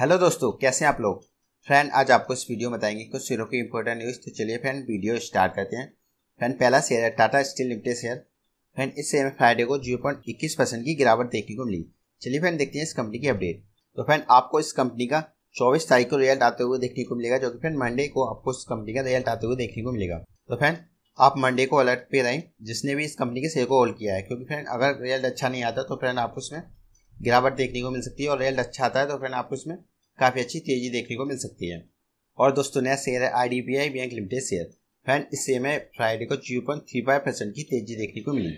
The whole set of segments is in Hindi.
हेलो दोस्तों कैसे हैं आप लोग फ्रेंड आज आपको इस वीडियो में बताएंगे कुछ शेयरों की इंपॉर्टेंट न्यूज़ तो चलिए फ्रेंड वीडियो स्टार्ट करते हैं फ्रेंड पहला शेयर है Tata Steel limited share friend इस शेयर में फ्राइडे को जीरो पॉइंट इक्कीस परसेंट की गिरावट देखने को मिली चलिए फ्रेंड देखते हैं इस कंपनी की अपडेट तो फ्रेंड आपको इस कंपनी का चौबीस तारीख को रिजल्ट आते हुए देखने को मिलेगा जो कि फ्रेंड मंडे को आपको इस कंपनी का रिजल्ट आते हुए देखने को मिलेगा तो फ्रेंड आप मंडे को अलर्ट पे रहें जिसने भी इस कंपनी के शेयर को होल्ड किया है क्योंकि फ्रेंड अगर रिजल्ट अच्छा नहीं आता तो फ्रेंड आप उसमें गिरावट देखने को मिल सकती है और रेल अच्छा आता है तो फ्रेंड आपको इसमें काफ़ी अच्छी तेज़ी देखने को मिल सकती है और दोस्तों नया शेयर है I D I bank limited share fan इससे में फ्राइडे को zero point three five percent की तेज़ी देखने को मिली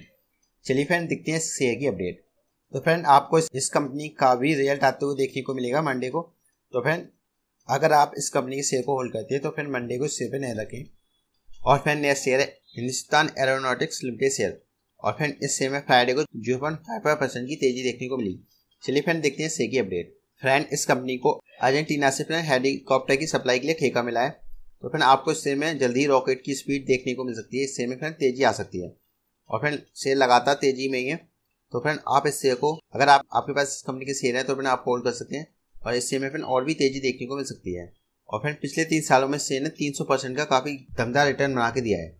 चलिए फैन देखते हैं शेयर की अपडेट तो फ्रेंड आपको इस कंपनी का भी रिजल्ट आते हुए देखने को मिलेगा मंडे को तो फ्रेंड अगर आप इस कंपनी के शेयर को होल्ड करते हैं तो फ्रेंड मंडे को शेयर पर नहीं रखें और फ्रेंड नया शेयर है हिंदुस्तान एरोनॉटिक्स लिमिटेड शेयर और फ्रेंड इस शेयर में फ्राइडे को zero point five five percent की तेजी देखने को मिली चलिए फ्रेंड देखते हैं सेकी अपडेट फ्रेंड इस कंपनी को अर्जेंटीना से फ्रेंड हेलीकॉप्टर की सप्लाई के लिए ठेका मिला है तो फ्रेंड आपको इस शेयर में जल्दी रॉकेट की स्पीड देखने को मिल सकती है इस शेयर में फ्रेंड तेजी आ सकती है और फ्रेंड शेयर लगातार तेजी में ही है तो फ्रेंड आप इस शेयर को अगर आप आपके पास इस कंपनी के शेयर है तो फ्रेंड आप होल्ड कर सकते हैं और इस शेयर में फ्रेंड और भी तेजी देखने को मिल सकती है और फ्रेंड पिछले तीन सालों में शेयर ने तीन सौ परसेंट का काफ़ी दमदार रिटर्न बना के दिया है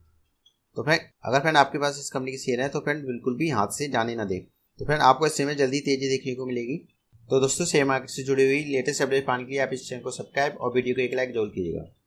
तो फ्रेंड अगर फ्रेंड आपके पास इस कंपनी की शेयर है तो फ्रेंड बिल्कुल भी हाथ से जाने ना दे तो फ्रेंड आपको इस शेयर में जल्दी तेजी देखने को मिलेगी तो दोस्तों शेयर मार्केट से जुड़ी हुई लेटेस्ट अपडेट पाने के लिए आप इस चैनल को सब्सक्राइब और वीडियो को एक लाइक जरूर कीजिएगा